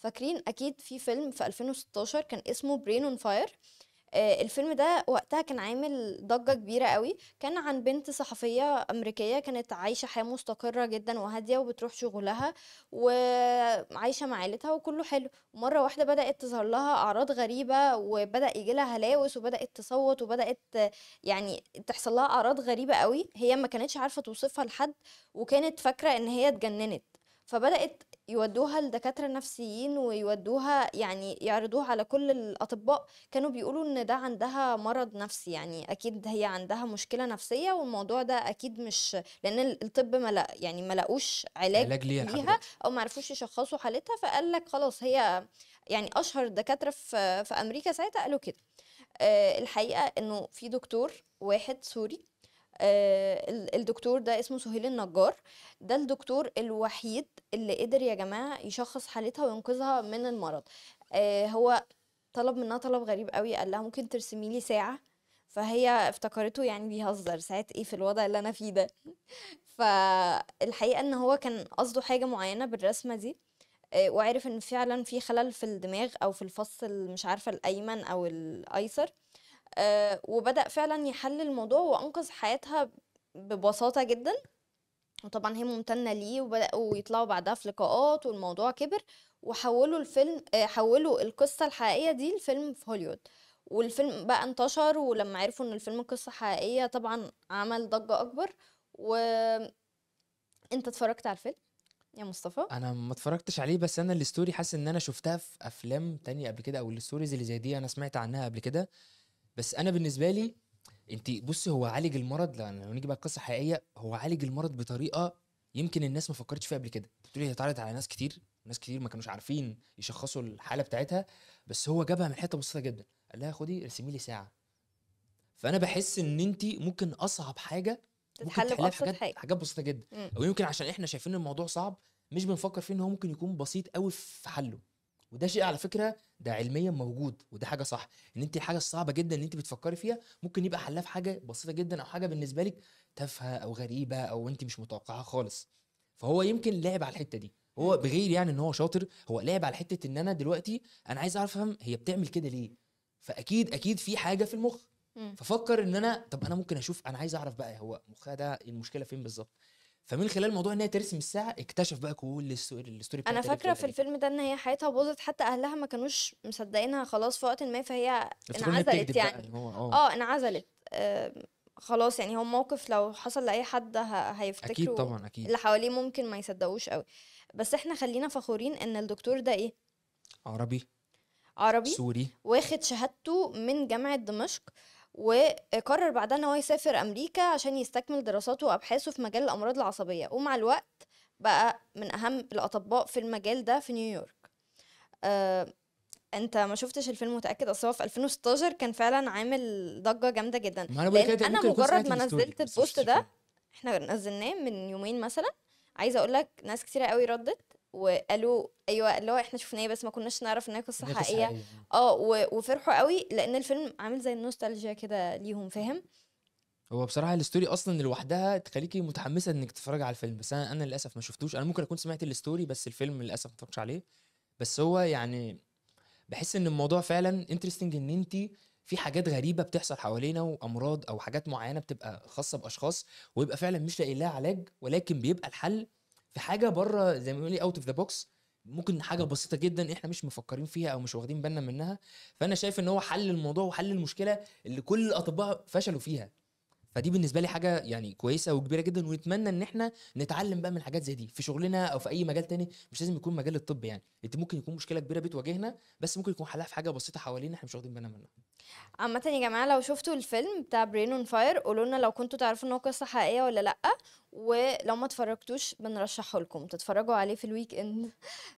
فاكرين اكيد في فيلم في 2016 كان اسمه برين اون فاير الفيلم ده وقتها كان عامل ضجة كبيرة قوي كان عن بنت صحفية أمريكية كانت عايشة حياة مستقرة جدا وهادية وبتروح شغلها وعايشة مع عيلتها وكله حلو مرة واحدة بدأت تظهر لها أعراض غريبة وبدأ يجيلها هلاوس وبدأت تصوت وبدأت يعني تحصل لها أعراض غريبة قوي هي ما كانتش عارفة توصفها لحد وكانت فاكرة إن هي اتجننت فبدأت يودوها لدكاترة نفسيين ويودوها يعني يعرضوها على كل الأطباء كانوا بيقولوا إن ده عندها مرض نفسي يعني أكيد هي عندها مشكلة نفسية والموضوع ده أكيد مش لأن الطب ما يعني ما لقوش علاج, علاج ليها, ليها أو ما عرفوش يشخصوا حالتها فقال لك خلاص هي يعني أشهر دكاترة في, في أمريكا ساعتها قالوا كده آه، الحقيقة إنه في دكتور واحد سوري آه، الدكتور ده اسمه سهيل النجار ده الدكتور الوحيد اللي قدر يا جماعه يشخص حالتها وينقذها من المرض آه، هو طلب منها طلب غريب قوي قال لها ممكن ترسمي لي ساعه فهي افتكرته يعني بيهزر ساعات ايه في الوضع اللي انا فيه ده فالحقيقه ان هو كان قصده حاجه معينه بالرسمه دي آه، وعرف ان فعلا في خلل في الدماغ او في الفص مش عارفه الايمن او الايسر آه، وبدأ فعلا يحل الموضوع وأنقذ حياتها ببساطة جدا وطبعا هي ممتنة ليه وبدأوا يطلعوا بعدها في لقاءات والموضوع كبر وحولوا الفيلم آه، حولوا القصة الحقيقية دي لفيلم في هوليوود والفيلم بقى انتشر ولما عرفوا ان الفيلم قصة حقيقية طبعا عمل ضجة أكبر و انت اتفرجت على الفيلم يا مصطفى انا ما اتفرجتش عليه بس انا الستوري حاسس ان انا شفتها في افلام تانية قبل كده او الستوريز اللي زي دي انا سمعت عنها قبل كده بس انا بالنسبه لي انت بصي هو عالج المرض لو نيجي بقى قصه حقيقيه هو عالج المرض بطريقه يمكن الناس ما فكرتش فيها قبل كده انت بتقولي هي اتعرضت على ناس كتير ناس كتير ما كانوش عارفين يشخصوا الحاله بتاعتها بس هو جابها من حته بسيطه جدا قال لها خدي ارسمي لي ساعه فانا بحس ان انت ممكن اصعب حاجه تتحل بأبسط حاجات حاجات بسيطه جدا مم. او يمكن عشان احنا شايفين الموضوع صعب مش بنفكر فيه ان هو ممكن يكون بسيط قوي في حله وده شيء على فكره ده علميا موجود وده حاجه صح ان انت الحاجه الصعبه جدا اللي انت بتفكري فيها ممكن يبقى حلها في حاجه بسيطه جدا او حاجه بالنسبه لك تافهه او غريبه او انت مش متوقعها خالص فهو يمكن لعب على الحته دي هو بغير يعني ان هو شاطر هو لعب على حته ان انا دلوقتي انا عايز اعرف افهم هي بتعمل كده ليه فاكيد اكيد في حاجه في المخ ففكر ان انا طب انا ممكن اشوف انا عايز اعرف بقى هو مخها ده المشكله فين بالظبط فمن خلال موضوع ان هي ترسم الساعه اكتشف بقى كل الستوري انا فاكره في الفيلم ده ان هي حياتها باظت حتى اهلها ما كانوش مصدقينها خلاص في وقت ما فهي انعزلت يعني آه. اه انعزلت آه خلاص يعني هو موقف لو حصل لاي حد هيفتكره اكيد طبعا اكيد اللي حواليه ممكن ما يصدقوش قوي بس احنا خلينا فخورين ان الدكتور ده ايه عربي عربي سوري واخد شهادته من جامعه دمشق وقرر بعدها ان هو يسافر امريكا عشان يستكمل دراساته وابحاثه في مجال الامراض العصبيه ومع الوقت بقى من اهم الاطباء في المجال ده في نيويورك آه انت ما شفتش الفيلم متاكد اصل هو في 2016 كان فعلا عامل ضجه جامده جدا ما انا, لأن أنا مجرد ما نزلت البوست ده احنا نزلناه من يومين مثلا عايزه اقول لك ناس كتيره قوي ردت وقالوا ايوه اللي هو احنا شفناه بس ما كناش نعرف ان هي قصه حقيقيه اه وفرحوا قوي لان الفيلم عامل زي النوستالجيا كده ليهم فاهم هو بصراحه الستوري اصلا لوحدها تخليكي متحمسه انك تتفرجي على الفيلم بس انا انا للاسف ما شفتوش انا ممكن اكون سمعت الستوري بس الفيلم للاسف ما اتفرجتش عليه بس هو يعني بحس ان الموضوع فعلا انترستنج ان انت في حاجات غريبه بتحصل حوالينا وامراض او حاجات معينه بتبقى خاصه باشخاص ويبقى فعلا مش لاقي لها علاج ولكن بيبقى الحل في حاجه بره زي ما بيقول لي اوت اوف ذا بوكس ممكن حاجه بسيطه جدا احنا مش مفكرين فيها او مش واخدين بالنا منها فانا شايف ان هو حل الموضوع وحل المشكله اللي كل الاطباء فشلوا فيها فدي بالنسبه لي حاجه يعني كويسه وكبيره جدا ونتمنى ان احنا نتعلم بقى من حاجات زي دي في شغلنا او في اي مجال تاني مش لازم يكون مجال الطب يعني انت ممكن يكون مشكله كبيره بتواجهنا بس ممكن يكون حلها في حاجه بسيطه حوالينا احنا مش واخدين بالنا منها عامة يا جماعة لو شفتوا الفيلم بتاع برين اون فاير قولوا لنا لو كنتوا تعرفوا ان هو قصة حقيقية ولا لأ ولو ما اتفرجتوش بنرشحه لكم تتفرجوا عليه في الويك اند